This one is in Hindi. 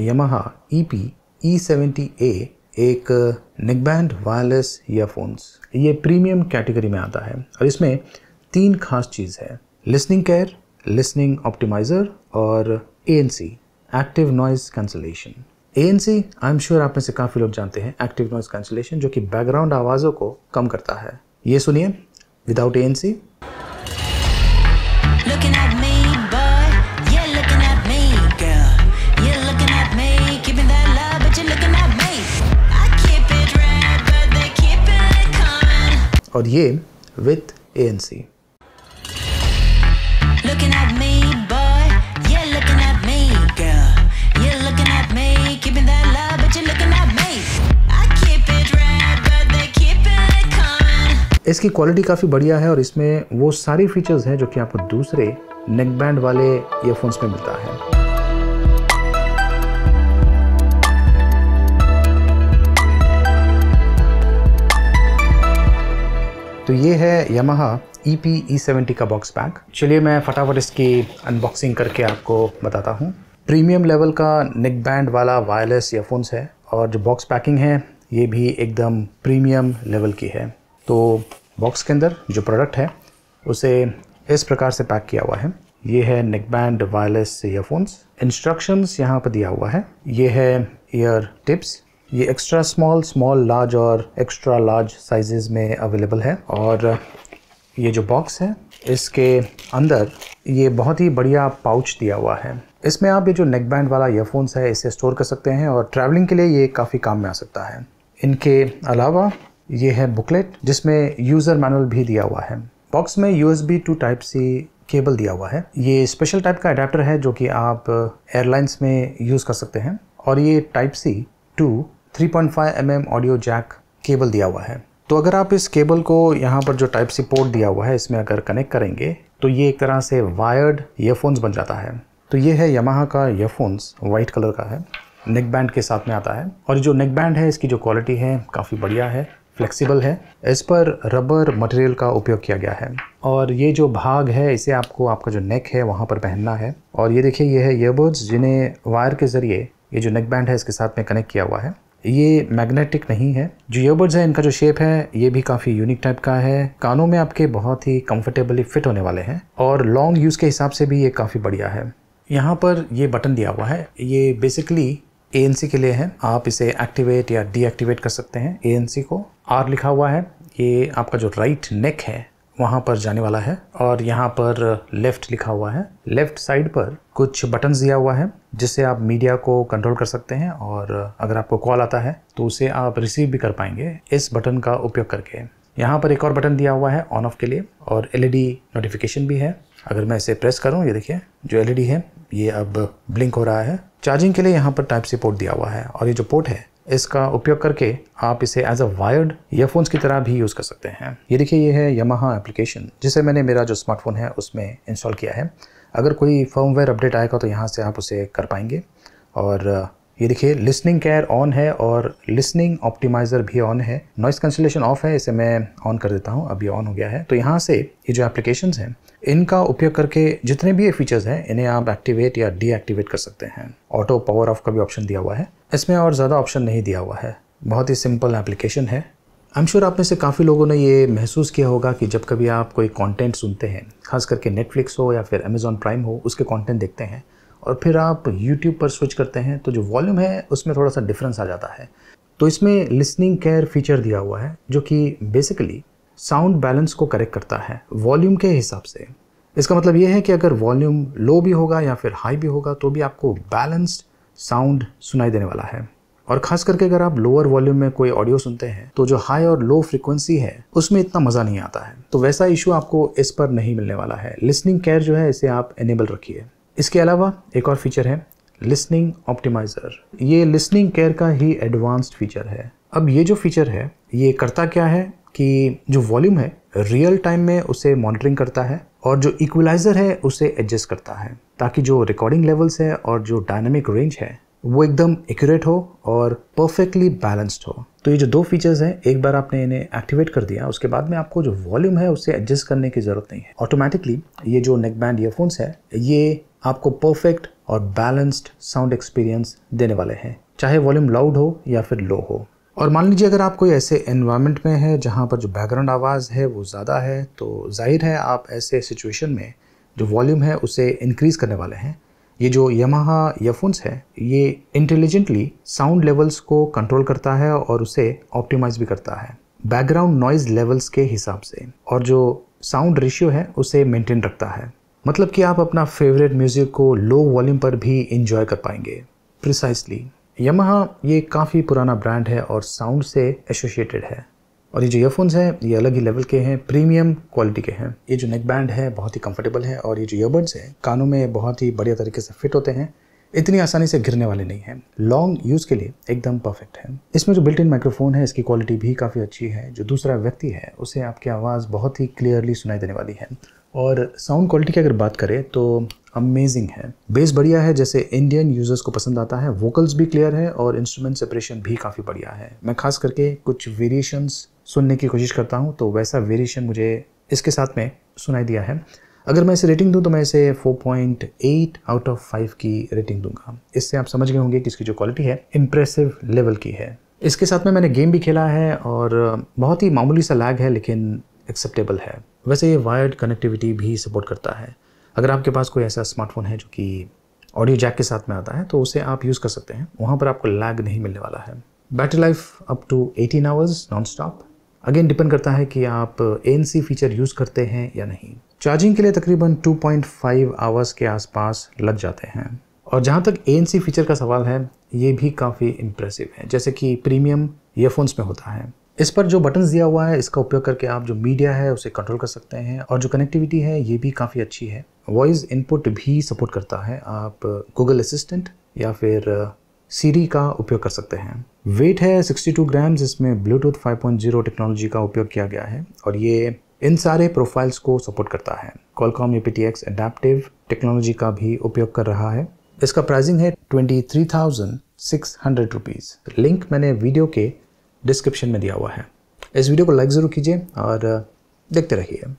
Yamaha E P E seventy A एक निकबैंड वायरलेस ईयरफोन्स ये प्रीमियम कैटेगरी में आता है और इसमें तीन खास चीज़ है लिसनिंग केयर लिसनिंग ऑप्टिमाइज़र और A N C active noise cancellation A N C I am sure आप में से काफ़ी लोग जानते हैं एक्टिव नॉइज़ कैंसलेशन जो कि बैकग्राउंड आवाज़ों को कम करता है ये सुनिए विदाउट ए एन सी और ये विथ ए एन सी इसकी क्वालिटी काफ़ी बढ़िया है और इसमें वो सारी फीचर्स हैं जो कि आपको दूसरे नेकबैंड वाले ईयरफोन्स में मिलता है तो ये है Yamaha E P E seventy का बॉक्स पैक चलिए मैं फटाफट इसकी अनबॉक्सिंग करके आपको बताता हूँ प्रीमियम लेवल का नेक बैंड वाला वायरलेस ईयरफोन्स है और जो बॉक्स पैकिंग है ये भी एकदम प्रीमियम लेवल की है तो बॉक्स के अंदर जो प्रोडक्ट है उसे इस प्रकार से पैक किया हुआ है ये है neck band wireless earphones instructions यहाँ पर दिया हुआ है ये है ईयर टिप्स ये एक्स्ट्रा स्मॉल स्मॉल लार्ज और एक्स्ट्रा लार्ज साइजेस में अवेलेबल है और ये जो बॉक्स है इसके अंदर ये बहुत ही बढ़िया पाउच दिया हुआ है इसमें आप ये जो नेक बैंड वाला ईयरफोन्स है इसे स्टोर कर सकते हैं और ट्रैवलिंग के लिए ये काफ़ी काम में आ सकता है इनके अलावा ये है बुकलेट जिसमें यूज़र मैनुअल भी दिया हुआ है बॉक्स में U S to type C cable दिया हुआ है ये स्पेशल टाइप का अडेप्टर है जो कि आप एयरलाइंस में यूज़ कर सकते हैं और ये type C to 3.5 mm audio jack cable दिया हुआ है तो अगर आप इस केबल को यहाँ पर जो टाइप सी पोर्ट दिया हुआ है इसमें अगर कनेक्ट करेंगे तो ये एक तरह से वायर्ड ईयरफोन्स बन जाता है तो ये है यमाह का ईयरफोन्स वाइट कलर का है नेक बैंड के साथ में आता है और जो नेक बैंड है इसकी जो क्वालिटी है काफ़ी बढ़िया है फ्लेक्सिबल है इस पर रबर मटेरियल का उपयोग किया गया है और ये जो भाग है इसे आपको आपका जो नेक है वहाँ पर पहनना है और ये देखिए ये है ईयरबड्स जिन्हें वायर के ज़रिए ये जो नेक बैंड है इसके साथ में कनेक्ट किया हुआ है ये मैग्नेटिक नहीं है जो ईयरबड्स हैं इनका जो शेप है ये भी काफ़ी यूनिक टाइप का है कानों में आपके बहुत ही कंफर्टेबली फिट होने वाले हैं और लॉन्ग यूज़ के हिसाब से भी ये काफ़ी बढ़िया है यहाँ पर ये बटन दिया हुआ है ये बेसिकली ए के लिए है आप इसे एक्टिवेट या डीएक्टिवेट कर सकते हैं ए को आर लिखा हुआ है ये आपका जो राइट नेक है वहाँ पर जाने वाला है और यहाँ पर लेफ़्ट लिखा हुआ है लेफ़्ट साइड पर कुछ बटन दिया हुआ है जिससे आप मीडिया को कंट्रोल कर सकते हैं और अगर आपको कॉल आता है तो उसे आप रिसीव भी कर पाएंगे इस बटन का उपयोग करके यहाँ पर एक और बटन दिया हुआ है ऑन ऑफ के लिए और एलईडी नोटिफिकेशन e भी है अगर मैं इसे प्रेस करूँ ये देखिए जो एलईडी e है ये अब ब्लिंक हो रहा है चार्जिंग के लिए यहाँ पर टाइप सी पोर्ट दिया हुआ है और ये जो पोर्ट है इसका उपयोग करके आप इसे एज अ वायर्ड ईयरफोन्स की तरह भी यूज़ कर सकते हैं ये देखिए ये है यमाहा एप्लीकेशन जिसे मैंने मेरा जो स्मार्टफोन है उसमें इंस्टॉल किया है अगर कोई फर्मवेयर अपडेट आएगा तो यहाँ से आप उसे कर पाएंगे और ये देखिए लिसनिंग केयर ऑन है और लिसनिंग ऑप्टिमाइज़र भी ऑन है नॉइस कैंसिलेशन ऑफ है इसे मैं ऑन कर देता हूँ अभी ऑन हो गया है तो यहाँ से ये जो एप्लीकेशन हैं इनका उपयोग करके जितने भी ये फीचर्स हैं इन्हें आप एक्टिवेट या डीएक्टिवेट कर सकते हैं ऑटो पावर ऑफ का भी ऑप्शन दिया हुआ है इसमें और ज़्यादा ऑप्शन नहीं दिया हुआ है बहुत ही सिंपल एप्लीकेशन है आई एम श्योर आप में से काफ़ी लोगों ने ये महसूस किया होगा कि जब कभी आप कोई कंटेंट सुनते हैं खास करके नेटफ्लिक्स हो या फिर अमेज़ॉन प्राइम हो उसके कंटेंट देखते हैं और फिर आप यूट्यूब पर स्विच करते हैं तो जो वॉल्यूम है उसमें थोड़ा सा डिफरेंस आ जाता है तो इसमें लिसनिंग केयर फीचर दिया हुआ है जो कि बेसिकली साउंड बैलेंस को करेक्ट करता है वॉल्यूम के हिसाब से इसका मतलब ये है कि अगर वॉल्यूम लो भी होगा या फिर हाई भी होगा तो भी आपको बैलेंस्ड साउंड सुनाई देने वाला है और खास करके अगर आप लोअर वॉल्यूम में कोई ऑडियो सुनते हैं तो जो हाई और लो फ्रिक्वेंसी है उसमें इतना मज़ा नहीं आता है तो वैसा इशू आपको इस पर नहीं मिलने वाला है लिसनिंग केयर जो है इसे आप एनेबल रखिए इसके अलावा एक और फीचर है लिसनिंग ऑप्टिमाइज़र ये लिसनिंग केयर का ही एडवांस्ड फीचर है अब ये जो फीचर है ये करता क्या है कि जो वॉल्यूम है रियल टाइम में उसे मॉनिटरिंग करता है और जो इक्वलाइज़र है उसे एडजस्ट करता है ताकि जो रिकॉर्डिंग लेवल्स है और जो डायनामिक रेंज है वो एकदम एक्यूरेट हो और परफेक्टली बैलेंस्ड हो तो ये जो दो फीचर्स हैं एक बार आपने इन्हें एक्टिवेट कर दिया उसके बाद में आपको जो वॉल्यूम है उसे एडजस्ट करने की ज़रूरत नहीं है ऑटोमेटिकली ये जो नेक बैंड ईयरफोन्स है ये आपको परफेक्ट और बैलेंस्ड साउंड एक्सपीरियंस देने वाले हैं चाहे वॉल्यूम लाउड हो या फिर लो हो और मान लीजिए अगर आप कोई ऐसे एनवायरनमेंट में है जहाँ पर जो बैकग्राउंड आवाज़ है वो ज़्यादा है तो जाहिर है आप ऐसे सिचुएशन में जो वॉल्यूम है उसे इंक्रीज़ करने वाले हैं ये जो यमहा ईयरफोन्स है ये इंटेलिजेंटली साउंड लेवल्स को कंट्रोल करता है और उसे ऑप्टिमाइज भी करता है बैकग्राउंड नॉइज़ लेवल्स के हिसाब से और जो साउंड रेशियो है उसे मेंटेन रखता है मतलब कि आप अपना फेवरेट म्यूज़िक को लो वॉल्यूम पर भी इंजॉय कर पाएंगे प्रिसाइसली यमहा ये काफ़ी पुराना ब्रांड है और साउंड से एसोशिएटेड है और ये जो ईयरफोन्स हैं ये अलग ही लेवल के हैं प्रीमियम क्वालिटी के हैं ये जो नेक बैंड है बहुत ही कंफर्टेबल है और ये जो ईयरबड्स हैं कानों में बहुत ही बढ़िया तरीके से फिट होते हैं इतनी आसानी से घिरने वाले नहीं हैं लॉन्ग यूज़ के लिए एकदम परफेक्ट है इसमें जो बिल्ट इन माइक्रोफोन है इसकी क्वालिटी भी काफ़ी अच्छी है जो दूसरा व्यक्ति है उसे आपकी आवाज़ बहुत ही क्लियरली सुनाई देने वाली है और साउंड क्वालिटी की अगर बात करें तो अमेजिंग है बेस बढ़िया है जैसे इंडियन यूजर्स को पसंद आता है वोकल्स भी क्लियर है और इंस्ट्रूमेंट सेपरेशन भी काफ़ी बढ़िया है मैं खास करके कुछ वेरिएशंस सुनने की कोशिश करता हूँ तो वैसा वेरिएशन मुझे इसके साथ में सुनाई दिया है अगर मैं इसे रेटिंग दूँ तो मैं इसे 4.8 आउट ऑफ 5 की रेटिंग दूंगा इससे आप समझ गए होंगे कि इसकी जो क्वालिटी है इम्प्रेसिव लेवल की है इसके साथ में मैंने गेम भी खेला है और बहुत ही मामूली सा लैग है लेकिन एक्सेप्टेबल है वैसे ये वायर्ड कनेक्टिविटी भी सपोर्ट करता है अगर आपके पास कोई ऐसा स्मार्टफोन है जो कि ऑडियो जैक के साथ में आता है तो उसे आप यूज़ कर सकते हैं वहाँ पर आपको लैग नहीं मिलने वाला है battery life up to 18 hours non stop again depend करता है कि आप ए फीचर यूज़ करते हैं या नहीं चार्जिंग के लिए तकरीबन 2.5 आवर्स के आसपास लग जाते हैं और जहाँ तक ए फीचर का सवाल है ये भी काफ़ी इम्प्रेसिव है जैसे कि प्रीमियम ईयरफोन्स में होता है इस पर जो बटन्स दिया हुआ है इसका उपयोग करके आप जो मीडिया है उसे कंट्रोल कर सकते हैं और जो कनेक्टिविटी है ये भी काफ़ी अच्छी है वॉइस इनपुट भी सपोर्ट करता है आप गूगल असिस्टेंट या फिर सीरी uh, का उपयोग कर सकते हैं वेट है 62 ग्राम्स इसमें ब्लूटूथ 5.0 टेक्नोलॉजी का उपयोग किया गया है और ये इन सारे प्रोफाइल्स को सपोर्ट करता है Qualcomm U P adaptive technology का भी उपयोग कर रहा है इसका प्राइसिंग है twenty three thousand six hundred rupees link मैंने वीडियो के डिस्क्रिप्शन में दिया हुआ है इस वीडियो को लाइक ज़रूर कीजिए और देखते रहिए